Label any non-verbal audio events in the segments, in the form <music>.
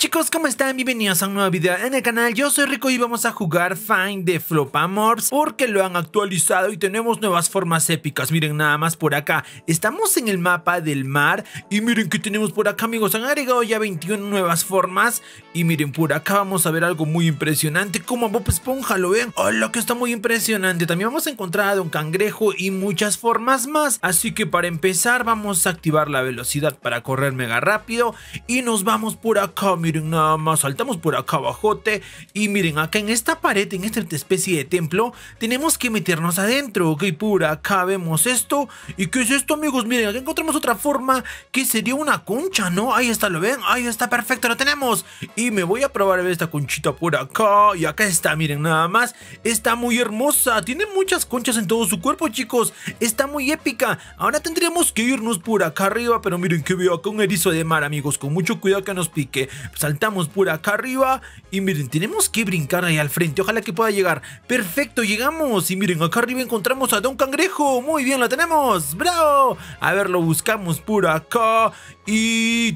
Chicos, ¿cómo están? Bienvenidos a un nuevo video en el canal, yo soy Rico y vamos a jugar Find Flop Flopamorphs porque lo han actualizado y tenemos nuevas formas épicas, miren nada más por acá, estamos en el mapa del mar y miren que tenemos por acá amigos, han agregado ya 21 nuevas formas y miren por acá vamos a ver algo muy impresionante como Bob Esponja, lo ven, hola que está muy impresionante, también vamos a encontrar a Don Cangrejo y muchas formas más, así que para empezar vamos a activar la velocidad para correr mega rápido y nos vamos por acá, miren miren nada más, saltamos por acá abajote y miren acá en esta pared, en esta especie de templo, tenemos que meternos adentro, ok, por acá vemos esto. ¿Y qué es esto amigos? Miren, acá encontramos otra forma que sería una concha, ¿no? Ahí está, ¿lo ven? Ahí está, perfecto, lo tenemos. Y me voy a probar a ver esta conchita por acá y acá está, miren nada más, está muy hermosa, tiene muchas conchas en todo su cuerpo chicos, está muy épica. Ahora tendríamos que irnos por acá arriba, pero miren que veo acá un erizo de mar amigos, con mucho cuidado que nos pique. Saltamos por acá arriba y miren, tenemos que brincar ahí al frente. Ojalá que pueda llegar. Perfecto, llegamos. Y miren, acá arriba encontramos a Don Cangrejo. Muy bien, lo tenemos. ¡Bravo! A ver, lo buscamos por acá. Y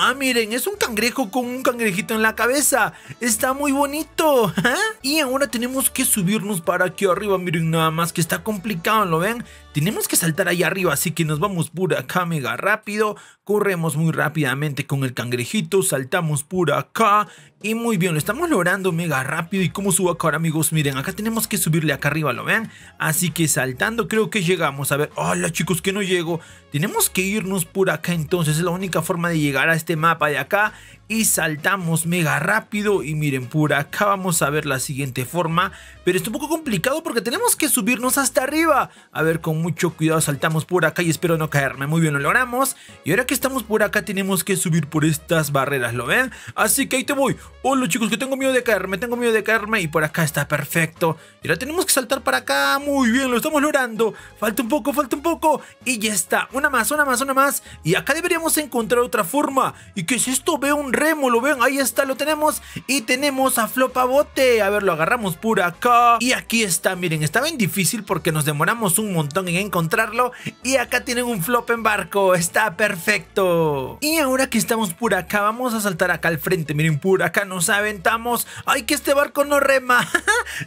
Ah, miren, es un cangrejo con un cangrejito en la cabeza. Está muy bonito. Y ahora tenemos que subirnos para aquí arriba. Miren, nada más que está complicado, ¿lo ven? Tenemos que saltar ahí arriba, así que nos vamos por acá mega rápido. Corremos muy rápidamente con el cangrejito, saltamos por acá y muy bien, lo estamos logrando mega rápido y como subo acá ahora amigos, miren, acá tenemos que subirle acá arriba, ¿lo vean Así que saltando creo que llegamos, a ver, hola chicos que no llego, tenemos que irnos por acá entonces, es la única forma de llegar a este mapa de acá y saltamos mega rápido y miren por acá vamos a ver la siguiente forma pero es un poco complicado porque tenemos que subirnos hasta arriba a ver con mucho cuidado saltamos por acá y espero no caerme muy bien lo logramos y ahora que estamos por acá tenemos que subir por estas barreras lo ven así que ahí te voy hola chicos que tengo miedo de caerme tengo miedo de caerme y por acá está perfecto y ahora tenemos que saltar para acá muy bien lo estamos logrando falta un poco falta un poco y ya está una más una más una más y acá deberíamos encontrar otra forma y que si esto ve un lo ven, ahí está, lo tenemos. Y tenemos a flopa bote. A ver, lo agarramos por acá. Y aquí está, miren, está bien difícil porque nos demoramos un montón en encontrarlo. Y acá tienen un flop en barco, está perfecto. Y ahora que estamos por acá, vamos a saltar acá al frente. Miren, por acá nos aventamos. ¡Ay, que este barco no rema!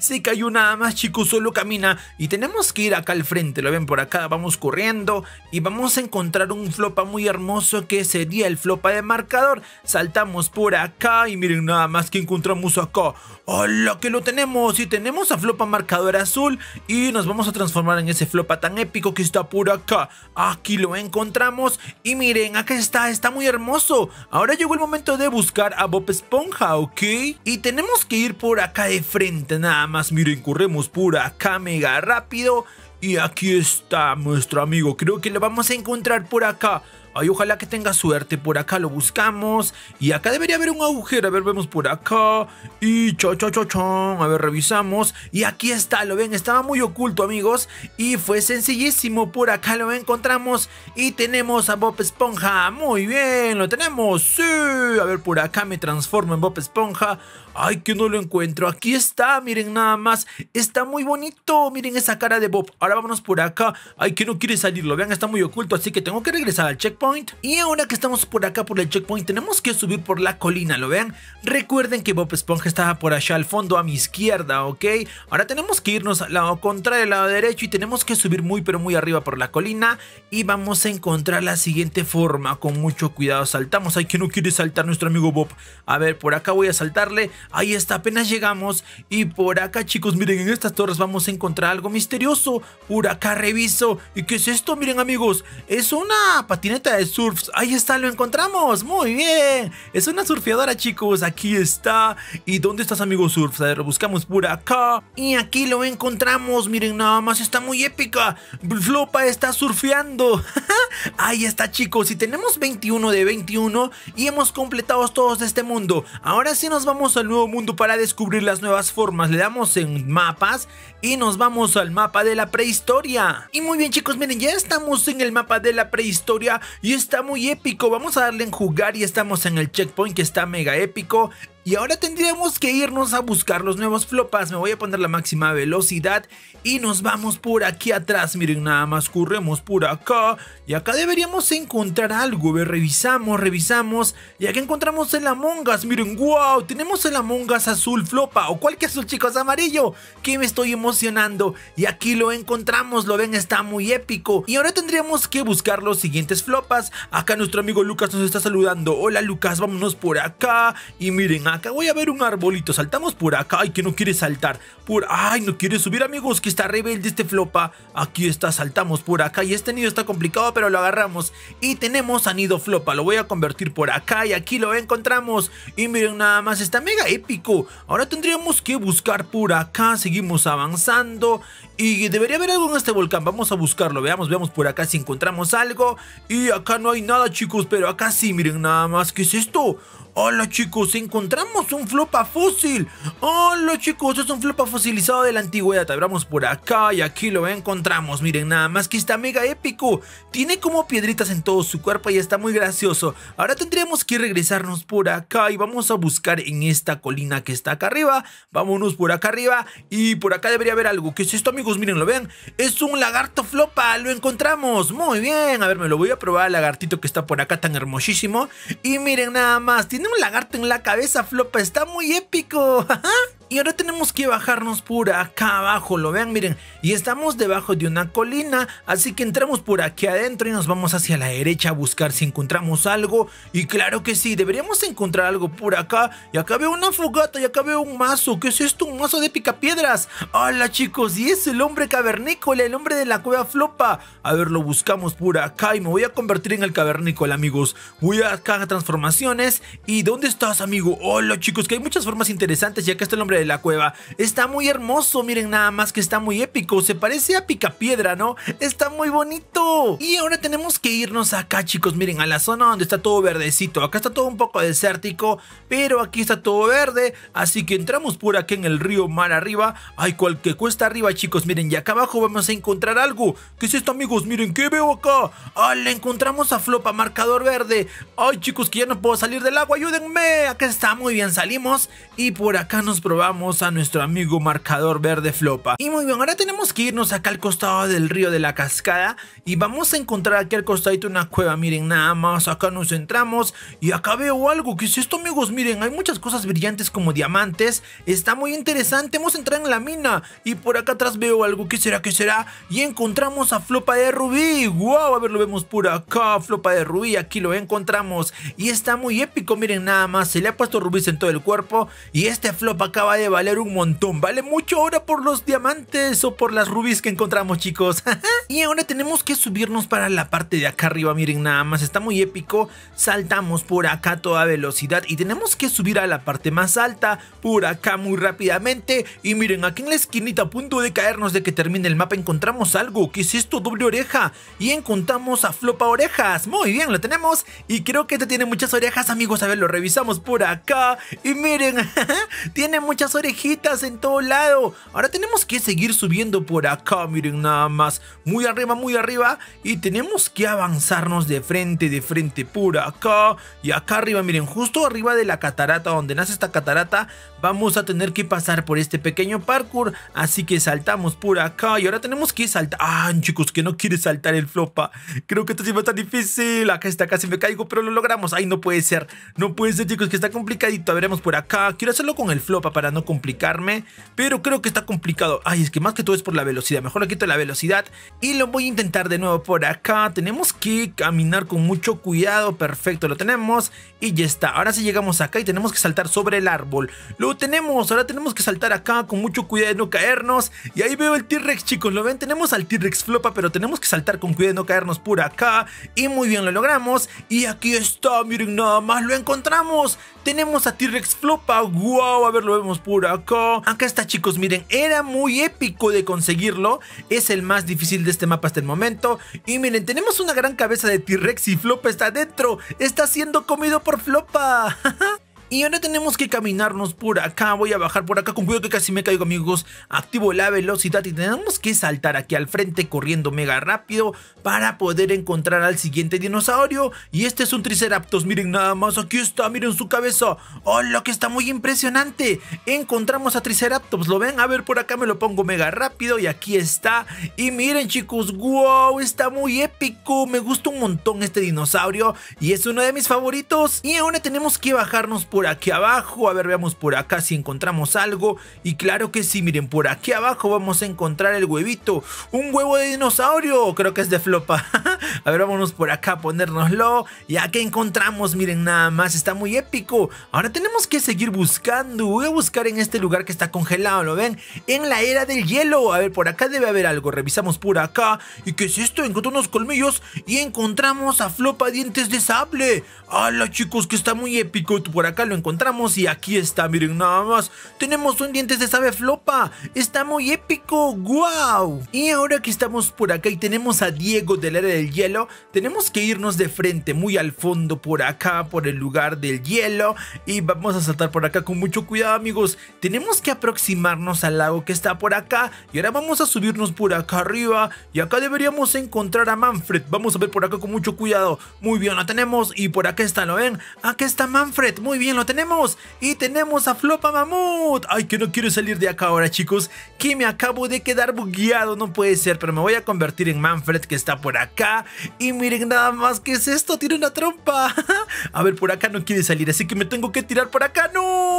que <laughs> cayó nada más, chicos, solo camina. Y tenemos que ir acá al frente, lo ven por acá, vamos corriendo. Y vamos a encontrar un flopa muy hermoso que sería el flopa de marcador. Saltamos por acá y miren nada más que encontramos acá. ¡Hola! Que lo tenemos y tenemos a Flopa marcador azul y nos vamos a transformar en ese Flopa tan épico que está por acá. Aquí lo encontramos y miren, acá está, está muy hermoso. Ahora llegó el momento de buscar a Bob Esponja, ¿ok? Y tenemos que ir por acá de frente nada más. Miren, corremos por acá mega rápido y aquí está nuestro amigo. Creo que lo vamos a encontrar por acá. Ay, ojalá que tenga suerte. Por acá lo buscamos. Y acá debería haber un agujero. A ver, vemos por acá. Y cho, cho, cho, cho. A ver, revisamos. Y aquí está, lo ven. Estaba muy oculto, amigos. Y fue sencillísimo. Por acá lo encontramos. Y tenemos a Bob Esponja. Muy bien, lo tenemos. Sí. A ver, por acá me transformo en Bob Esponja. Ay, que no lo encuentro. Aquí está, miren nada más. Está muy bonito. Miren esa cara de Bob. Ahora vámonos por acá. Ay, que no quiere salir. Lo vean, está muy oculto. Así que tengo que regresar al check. Y ahora que estamos por acá por el checkpoint, tenemos que subir por la colina, ¿lo vean? Recuerden que Bob Esponja estaba por allá al fondo a mi izquierda, ¿ok? Ahora tenemos que irnos al lado contrario, al lado derecho y tenemos que subir muy pero muy arriba por la colina y vamos a encontrar la siguiente forma. Con mucho cuidado saltamos. Ay, que no quiere saltar nuestro amigo Bob. A ver, por acá voy a saltarle. Ahí está, apenas llegamos. Y por acá, chicos, miren, en estas torres vamos a encontrar algo misterioso. Por acá reviso. ¿Y qué es esto? Miren, amigos, es una patineta de surfs, Ahí está, lo encontramos. Muy bien. Es una surfeadora, chicos. Aquí está. ¿Y dónde estás, amigo surfs, A ver, buscamos por acá. Y aquí lo encontramos. Miren, nada más está muy épica. Flopa está surfeando. <laughs> Ahí está chicos, y tenemos 21 de 21 y hemos completado todos este mundo. Ahora sí nos vamos al nuevo mundo para descubrir las nuevas formas. Le damos en mapas y nos vamos al mapa de la prehistoria. Y muy bien chicos, miren, ya estamos en el mapa de la prehistoria y está muy épico. Vamos a darle en jugar y estamos en el checkpoint que está mega épico. Y ahora tendríamos que irnos a buscar los nuevos flopas, me voy a poner la máxima velocidad y nos vamos por aquí atrás, miren nada más corremos por acá y acá deberíamos encontrar algo, ver, revisamos, revisamos y aquí encontramos el Among Us, miren, wow, tenemos el Among Us azul flopa o cualquier azul chicos amarillo, que me estoy emocionando y aquí lo encontramos, lo ven, está muy épico y ahora tendríamos que buscar los siguientes flopas, acá nuestro amigo Lucas nos está saludando, hola Lucas, vámonos por acá y miren acá voy a ver un arbolito, saltamos por acá, ay que no quiere saltar, por, ay no quiere subir amigos, que está rebelde este flopa, aquí está, saltamos por acá y este nido está complicado pero lo agarramos y tenemos a nido flopa, lo voy a convertir por acá y aquí lo encontramos y miren nada más, está mega épico, ahora tendríamos que buscar por acá, seguimos avanzando y debería haber algo en este volcán, vamos a buscarlo, veamos, veamos por acá si encontramos algo. Y acá no hay nada chicos, pero acá sí, miren nada más, ¿qué es esto? Hola chicos, encontramos un flopa fósil. Hola chicos, es un flopa fosilizado de la antigüedad. Abramos por acá y aquí lo encontramos. Miren nada más que está mega épico. Tiene como piedritas en todo su cuerpo y está muy gracioso. Ahora tendríamos que regresarnos por acá y vamos a buscar en esta colina que está acá arriba. Vámonos por acá arriba y por acá debería haber algo. ¿Qué es esto amigos? Pues miren, lo vean. Es un lagarto flopa, lo encontramos. Muy bien, a ver, me lo voy a probar el lagartito que está por acá tan hermosísimo. Y miren nada más, tiene un lagarto en la cabeza flopa, está muy épico. <laughs> y ahora tenemos que bajarnos por acá abajo, lo vean, miren, y estamos debajo de una colina, así que entramos por aquí adentro y nos vamos hacia la derecha a buscar si encontramos algo, y claro que sí, deberíamos encontrar algo por acá, y acá veo una fogata, y acá veo un mazo, ¿qué es esto? Un mazo de piedras hola chicos, y es el hombre cavernícola, el hombre de la cueva flopa, a ver, lo buscamos por acá y me voy a convertir en el cavernícola, amigos, voy a acá a transformaciones, y ¿dónde estás, amigo? Hola chicos, que hay muchas formas interesantes, ya que está el hombre la cueva. Está muy hermoso, miren nada más que está muy épico. Se parece a pica piedra, ¿no? Está muy bonito. Y ahora tenemos que irnos acá, chicos. Miren, a la zona donde está todo verdecito. Acá está todo un poco desértico, pero aquí está todo verde. Así que entramos por aquí en el río mar arriba. Hay cual que cuesta arriba, chicos. Miren, y acá abajo vamos a encontrar algo. ¿Qué es esto, amigos? Miren, ¿qué veo acá? Ah, le encontramos a Flopa, marcador verde. Ay, chicos, que ya no puedo salir del agua. Ayúdenme. Acá está, muy bien, salimos. Y por acá nos probamos a nuestro amigo marcador verde flopa. Y muy bien, ahora tenemos que irnos acá al costado del río de la cascada y vamos a encontrar aquí al costadito una cueva. Miren, nada más, acá nos entramos y acá veo algo. Que es esto, amigos? Miren, hay muchas cosas brillantes como diamantes. Está muy interesante, hemos entrado en la mina y por acá atrás veo algo. ¿Qué será? ¿Qué será? Y encontramos a flopa de rubí. ¡Wow! A ver, lo vemos por acá, flopa de rubí. Aquí lo encontramos y está muy épico. Miren, nada más, se le ha puesto rubí en todo el cuerpo y este flop acaba de valer un montón. Vale mucho ahora por los diamantes o por las rubis que encontramos, chicos. <laughs> y ahora tenemos que subirnos para la parte de acá arriba. Miren, nada más. Está muy épico. Saltamos por acá a toda velocidad. Y tenemos que subir a la parte más alta. Por acá muy rápidamente. Y miren, aquí en la esquinita, a punto de caernos de que termine el mapa, encontramos algo. ¿Qué es esto? Doble oreja. Y encontramos a Flopa Orejas. Muy bien, lo tenemos. Y creo que este tiene muchas orejas, amigos. A ver, lo revisamos por acá. Y miren, <laughs> tiene muchas orejitas en todo lado. Ahora tenemos que seguir subiendo por acá, miren nada más. Muy arriba, muy arriba. Y tenemos que avanzarnos de frente, de frente por acá. Y acá arriba, miren, justo arriba de la catarata, donde nace esta catarata, vamos a tener que pasar por este pequeño parkour. Así que saltamos por acá. Y ahora tenemos que saltar. Ah, chicos, que no quiere saltar el flopa. Creo que esto sí va a estar difícil. Acá está, casi me caigo, pero lo logramos. Ay, no puede ser. No puede ser, chicos, que está complicadito. A veremos por acá. Quiero hacerlo con el flopa para no complicarme, pero creo que está complicado. Ay, es que más que todo es por la velocidad, mejor le quito la velocidad y lo voy a intentar de nuevo por acá. Tenemos que caminar con mucho cuidado, perfecto, lo tenemos y ya está. Ahora sí llegamos acá y tenemos que saltar sobre el árbol. Lo tenemos, ahora tenemos que saltar acá con mucho cuidado de no caernos. Y ahí veo el T-Rex, chicos, ¿lo ven? Tenemos al T-Rex flopa, pero tenemos que saltar con cuidado de no caernos por acá. Y muy bien, lo logramos. Y aquí está, miren, nada más lo encontramos. Tenemos a T-Rex Flopa, wow, a ver, lo vemos por acá. Acá está, chicos, miren, era muy épico de conseguirlo. Es el más difícil de este mapa hasta el momento. Y miren, tenemos una gran cabeza de T-Rex y Flopa está dentro. Está siendo comido por Flopa. <laughs> Y ahora tenemos que caminarnos por acá, voy a bajar por acá, con cuidado que casi me caigo amigos, activo la velocidad y tenemos que saltar aquí al frente corriendo mega rápido para poder encontrar al siguiente dinosaurio. Y este es un Triceratops, miren nada más, aquí está, miren su cabeza, oh lo que está muy impresionante, encontramos a Triceratops, ¿lo ven? A ver por acá me lo pongo mega rápido y aquí está, y miren chicos, wow, está muy épico, me gusta un montón este dinosaurio y es uno de mis favoritos. Y ahora tenemos que bajarnos por por aquí abajo, a ver, veamos por acá si encontramos algo. Y claro que sí, miren, por aquí abajo vamos a encontrar el huevito. Un huevo de dinosaurio, creo que es de flopa. <laughs> a ver, vámonos por acá a ponérnoslo. Ya que encontramos, miren, nada más, está muy épico. Ahora tenemos que seguir buscando. Voy a buscar en este lugar que está congelado, ¿lo ven? En la era del hielo. A ver, por acá debe haber algo. Revisamos por acá. ¿Y qué es esto? encontramos unos colmillos y encontramos a flopa dientes de sable. ¡Hala, chicos, que está muy épico! Por acá lo encontramos y aquí está, miren nada más. Tenemos un diente de sabe flopa. Está muy épico, wow. Y ahora que estamos por acá y tenemos a Diego del área del hielo, tenemos que irnos de frente, muy al fondo por acá, por el lugar del hielo. Y vamos a saltar por acá con mucho cuidado, amigos. Tenemos que aproximarnos al lago que está por acá. Y ahora vamos a subirnos por acá arriba. Y acá deberíamos encontrar a Manfred. Vamos a ver por acá con mucho cuidado. Muy bien, lo tenemos. Y por acá está, ¿lo ven? Acá está Manfred. Muy bien, lo tenemos. Y tenemos a Flopa Mamut. Ay, que no quiero salir de acá ahora, chicos. Que me acabo de quedar bugueado. No puede ser, pero me voy a convertir en Manfred que está por acá. Y miren nada más que es esto. Tiene una trompa. <laughs> a ver, por acá no quiere salir, así que me tengo que tirar por acá. ¡No!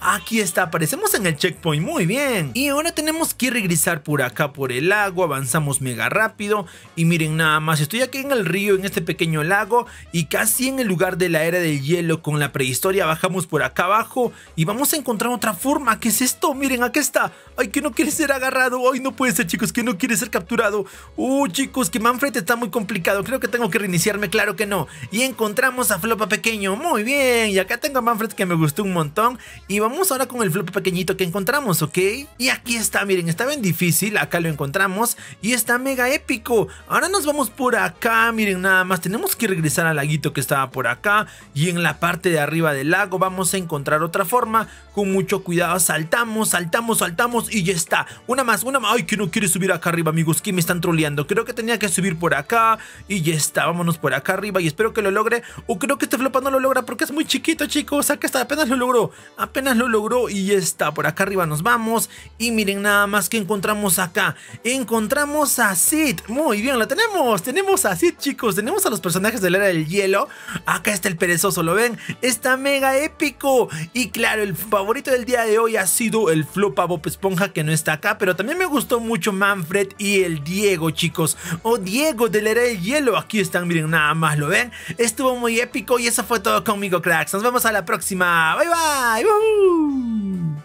Aquí está, aparecemos en el checkpoint, muy bien. Y ahora tenemos que regresar por acá, por el lago, avanzamos mega rápido. Y miren nada más, estoy aquí en el río, en este pequeño lago, y casi en el lugar de la era del hielo con la prehistoria, bajamos por acá abajo y vamos a encontrar otra forma. ¿Qué es esto? Miren, aquí está. ¡Ay, que no quiere ser agarrado! ¡Ay, no puede ser, chicos, que no quiere ser capturado! ¡Uh, chicos, que Manfred está muy complicado! Creo que tengo que reiniciarme, claro que no. Y encontramos a Flopa Pequeño, muy bien. Y acá tengo a Manfred que me gustó un montón. Y vamos ahora con el flop pequeñito que encontramos, ¿ok? Y aquí está, miren, está bien difícil, acá lo encontramos y está mega épico. Ahora nos vamos por acá, miren nada más, tenemos que regresar al laguito que estaba por acá y en la parte de arriba del lago vamos a encontrar otra forma. Con mucho cuidado saltamos, saltamos, saltamos y ya está. Una más, una más. Ay, que no quiere subir acá arriba, amigos, que me están troleando. Creo que tenía que subir por acá y ya está, vámonos por acá arriba y espero que lo logre. O creo que este flop no lo logra porque es muy chiquito, chicos, acá está, apenas lo logro apenas lo logró y está, por acá arriba nos vamos y miren nada más que encontramos acá, encontramos a Sid, muy bien, lo tenemos, tenemos a Sid chicos, tenemos a los personajes del era del hielo, acá está el perezoso, ¿lo ven? Está mega épico y claro, el favorito del día de hoy ha sido el flopa Bob Esponja que no está acá, pero también me gustó mucho Manfred y el Diego chicos, o oh, Diego del era del hielo, aquí están, miren nada más, ¿lo ven? Estuvo muy épico y eso fue todo conmigo cracks, nos vemos a la próxima, bye bye. Boom!